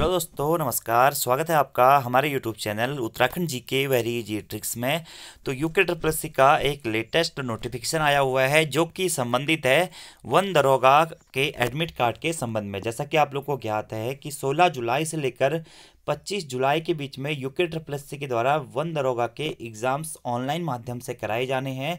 hello दोस्तों नमस्कार स्वागत है आपका हमारे यूट्यूब चैनल उत्तराखंड जी के वेरी जी ट्रिक्स में तो यू के ट्रिपल सी का एक लेटेस्ट नोटिफिकेशन आया हुआ है जो कि संबंधित है वन दरोगा के एडमिट कार्ड के संबंध में जैसा कि आप लोग को ज्ञात है कि 16 जुलाई से लेकर 25 जुलाई के बीच में यूके ट्रिपल एस के द्वारा वन दरोगा के एग्ज़ाम्स ऑनलाइन माध्यम से कराए जाने हैं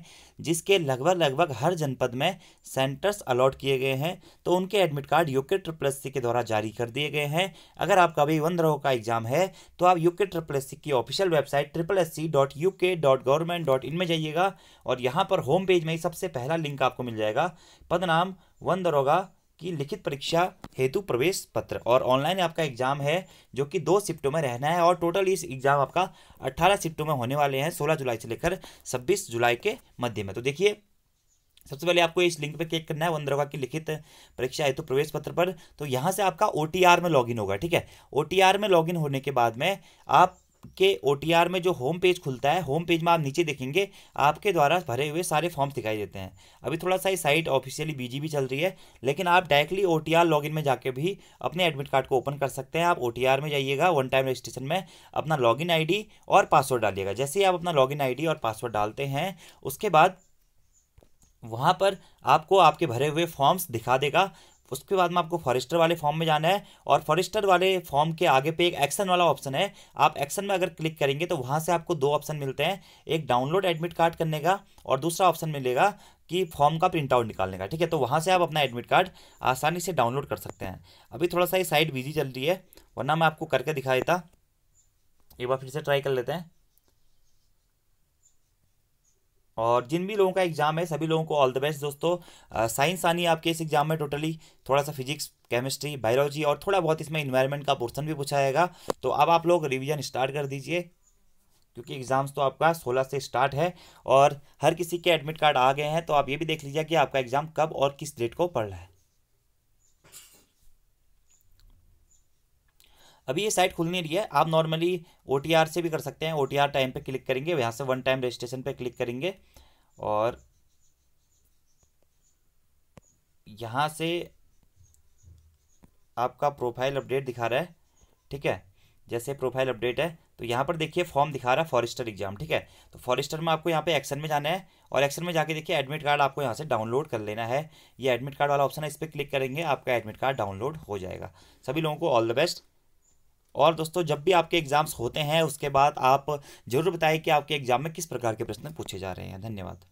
जिसके लगभग लगभग हर जनपद में सेंटर्स अलॉट किए गए हैं तो उनके admit card UK triple S के द्वारा जारी कर दिए गए हैं अगर आपका भी वन दरोगा का एग्ज़ाम है तो आप यूके ट्रिपल एस की official website triple S C dot U K dot government dot in में जाइएगा और यहाँ पर होम पेज में सबसे पहला लिंक आपको मिल जाएगा पदनाम वन दरोगा कि लिखित परीक्षा हेतु प्रवेश पत्र और ऑनलाइन आपका एग्जाम है जो कि दो शिफ्टों में रहना है और टोटल इस एग्जाम आपका अट्ठारह शिफ्टों में होने वाले हैं सोलह जुलाई से लेकर छब्बीस जुलाई के मध्य में तो देखिए सबसे पहले आपको इस लिंक पर क्लिक करना है वन की लिखित परीक्षा हेतु तो प्रवेश पत्र पर तो यहाँ से आपका ओ में लॉगिन होगा ठीक है ओ में लॉगिन होने के बाद में आप के ओ में जो होम पेज खुलता है होम पेज में आप नीचे देखेंगे आपके द्वारा भरे हुए सारे फॉर्म्स दिखाई देते हैं अभी थोड़ा सा ये साइट ऑफिशियली बीजी भी चल रही है लेकिन आप डायरेक्टली ओ लॉगिन में जाके भी अपने एडमिट कार्ड को ओपन कर सकते हैं आप ओ में जाइएगा वन टाइम रजिस्ट्रेशन में अपना लॉग इन और पासवर्ड डालिएगा जैसे ही आप अपना लॉगिन इन और पासवर्ड डालते हैं उसके बाद वहाँ पर आपको आपके भरे हुए फॉर्म्स दिखा देगा उसके बाद में आपको फॉरेस्टर वाले फॉर्म में जाना है और फॉरेस्टर वाले फॉर्म के आगे पे एक एक्शन वाला ऑप्शन है आप एक्शन में अगर क्लिक करेंगे तो वहाँ से आपको दो ऑप्शन मिलते हैं एक डाउनलोड एडमिट कार्ड करने का और दूसरा ऑप्शन मिलेगा कि फॉर्म का प्रिंट आउट निकालने का ठीक है तो वहाँ से आप अपना एडमिट कार्ड आसानी से डाउनलोड कर सकते हैं अभी थोड़ा सा ये साइट बिजी चल रही है वरना मैं आपको करके दिखा देता एक बार फिर से ट्राई कर लेते हैं और जिन भी लोगों का एग्ज़ाम है सभी लोगों को ऑल द बेस्ट दोस्तों साइंस आनी आपके इस एग्ज़ाम में टोटली थोड़ा सा फिजिक्स केमिस्ट्री बायोलॉजी और थोड़ा बहुत इसमें इन्वायरमेंट का पोर्सन भी पूछा जाएगा तो अब आप लोग रिविज़न स्टार्ट कर दीजिए क्योंकि एग्ज़ाम्स तो आपका सोलह से स्टार्ट है और हर किसी के एडमिट कार्ड आ गए हैं तो आप ये भी देख लीजिए कि आपका एग्ज़ाम कब और किस डेट को पड़ रहा है अभी ये साइट खुल नहीं रही है आप नॉर्मली ओ से भी कर सकते हैं ओ टाइम पर क्लिक करेंगे यहाँ से वन टाइम रजिस्ट्रेशन पर क्लिक करेंगे और यहाँ से आपका प्रोफाइल अपडेट दिखा रहा है ठीक है जैसे प्रोफाइल अपडेट है तो यहाँ पर देखिए फॉर्म दिखा रहा है फॉरेस्टर एग्जाम ठीक है तो फॉरेस्टर में आपको यहाँ पे एक्शन में जाना है और एक्शन में जाके देखिए एडमिट कार्ड आपको यहाँ से डाउनलोड कर लेना है ये एडमिट कार्ड वाला ऑप्शन है इस पर क्लिक करेंगे आपका एडमिट कार्ड डाउनलोड हो जाएगा सभी लोगों को ऑल द बेस्ट और दोस्तों जब भी आपके एग्ज़ाम्स होते हैं उसके बाद आप ज़रूर बताएं कि आपके एग्ज़ाम में किस प्रकार के प्रश्न पूछे जा रहे हैं धन्यवाद